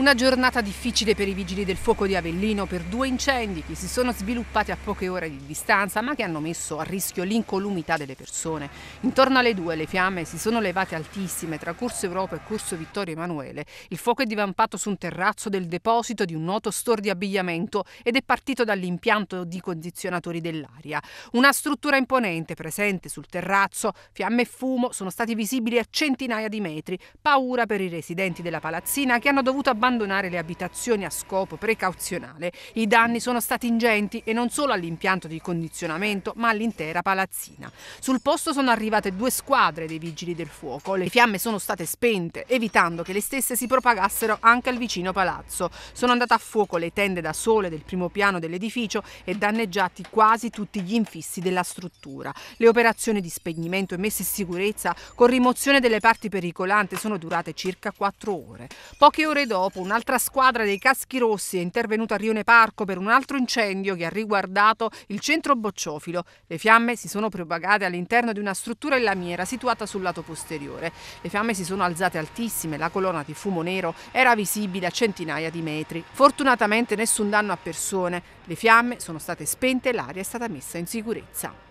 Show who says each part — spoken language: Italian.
Speaker 1: Una giornata difficile per i vigili del fuoco di Avellino per due incendi che si sono sviluppati a poche ore di distanza ma che hanno messo a rischio l'incolumità delle persone. Intorno alle due le fiamme si sono levate altissime tra Corso Europa e Corso Vittorio Emanuele. Il fuoco è divampato su un terrazzo del deposito di un noto store di abbigliamento ed è partito dall'impianto di condizionatori dell'aria. Una struttura imponente presente sul terrazzo, fiamme e fumo sono stati visibili a centinaia di metri. Paura per i residenti della palazzina che hanno dovuto abbandonare abbandonare le abitazioni a scopo precauzionale, i danni sono stati ingenti e non solo all'impianto di condizionamento ma all'intera palazzina. Sul posto sono arrivate due squadre dei vigili del fuoco, le fiamme sono state spente evitando che le stesse si propagassero anche al vicino palazzo. Sono andate a fuoco le tende da sole del primo piano dell'edificio e danneggiati quasi tutti gli infissi della struttura. Le operazioni di spegnimento e messa in sicurezza con rimozione delle parti pericolanti sono durate circa quattro ore. Poche ore dopo dopo un'altra squadra dei caschi rossi è intervenuta a Rione Parco per un altro incendio che ha riguardato il centro bocciofilo. Le fiamme si sono propagate all'interno di una struttura in lamiera situata sul lato posteriore. Le fiamme si sono alzate altissime, la colonna di fumo nero era visibile a centinaia di metri. Fortunatamente nessun danno a persone. Le fiamme sono state spente e l'aria è stata messa in sicurezza.